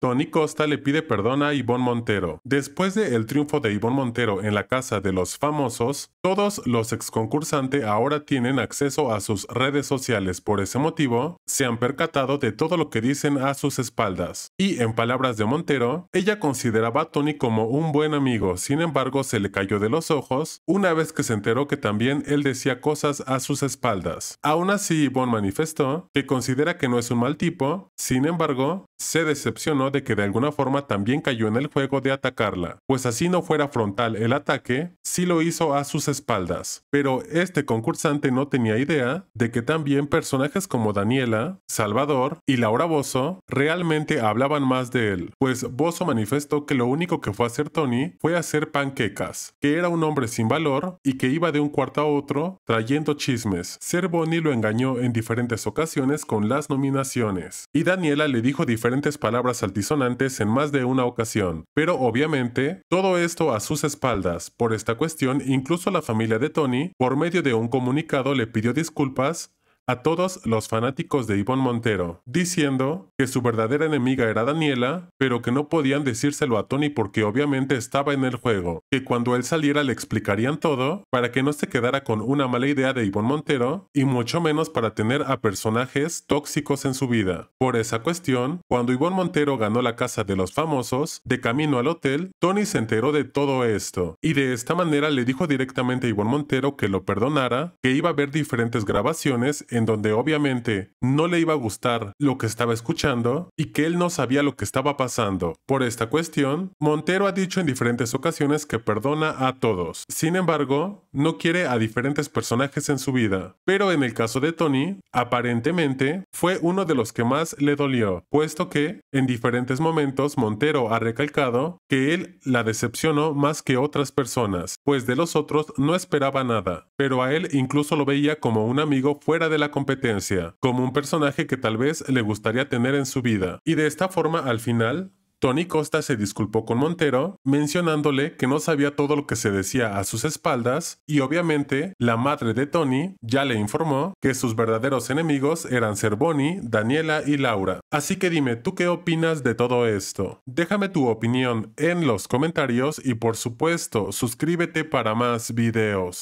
Tony Costa le pide perdón a Ivonne Montero. Después del el triunfo de Ivonne Montero en la casa de los famosos, todos los ex concursantes ahora tienen acceso a sus redes sociales, por ese motivo, se han percatado de todo lo que dicen a sus espaldas. Y en palabras de Montero, ella consideraba a Tony como un buen amigo, sin embargo se le cayó de los ojos una vez que se enteró que también él decía cosas a sus espaldas. Aún así, Bon manifestó que considera que no es un mal tipo, sin embargo, se decepcionó de que de alguna forma también cayó en el juego de atacarla, pues así no fuera frontal el ataque, sí lo hizo a sus espaldas. Pero este concursante no tenía idea de que también personajes como Daniela, Salvador y Laura Bozo realmente hablaban más de él, pues Bozo manifestó que lo único que fue a hacer Tony fue hacer panquecas, que era un hombre sin valor y que iba de un cuarto a otro trayendo chismes. ser bonnie lo engañó en diferentes ocasiones con las nominaciones, y Daniela le dijo diferentes palabras altisonantes en más de una ocasión, pero obviamente todo esto a sus espaldas. Por esta cuestión, incluso la la familia de Tony, por medio de un comunicado le pidió disculpas a todos los fanáticos de Ivonne Montero, diciendo que su verdadera enemiga era Daniela, pero que no podían decírselo a Tony porque obviamente estaba en el juego, que cuando él saliera le explicarían todo para que no se quedara con una mala idea de Ivonne Montero y mucho menos para tener a personajes tóxicos en su vida. Por esa cuestión, cuando Ivonne Montero ganó la casa de los famosos, de camino al hotel, Tony se enteró de todo esto y de esta manera le dijo directamente a Ivonne Montero que lo perdonara, que iba a ver diferentes grabaciones en donde obviamente no le iba a gustar lo que estaba escuchando y que él no sabía lo que estaba pasando. Por esta cuestión, Montero ha dicho en diferentes ocasiones que perdona a todos. Sin embargo, no quiere a diferentes personajes en su vida, pero en el caso de Tony, aparentemente fue uno de los que más le dolió, puesto que, en diferentes momentos, Montero ha recalcado que él la decepcionó más que otras personas, pues de los otros no esperaba nada, pero a él incluso lo veía como un amigo fuera de la competencia, como un personaje que tal vez le gustaría tener en su vida, y de esta forma al final Tony Costa se disculpó con Montero, mencionándole que no sabía todo lo que se decía a sus espaldas y obviamente la madre de Tony ya le informó que sus verdaderos enemigos eran Cervoni, Daniela y Laura. Así que dime, ¿tú qué opinas de todo esto? Déjame tu opinión en los comentarios y por supuesto suscríbete para más videos.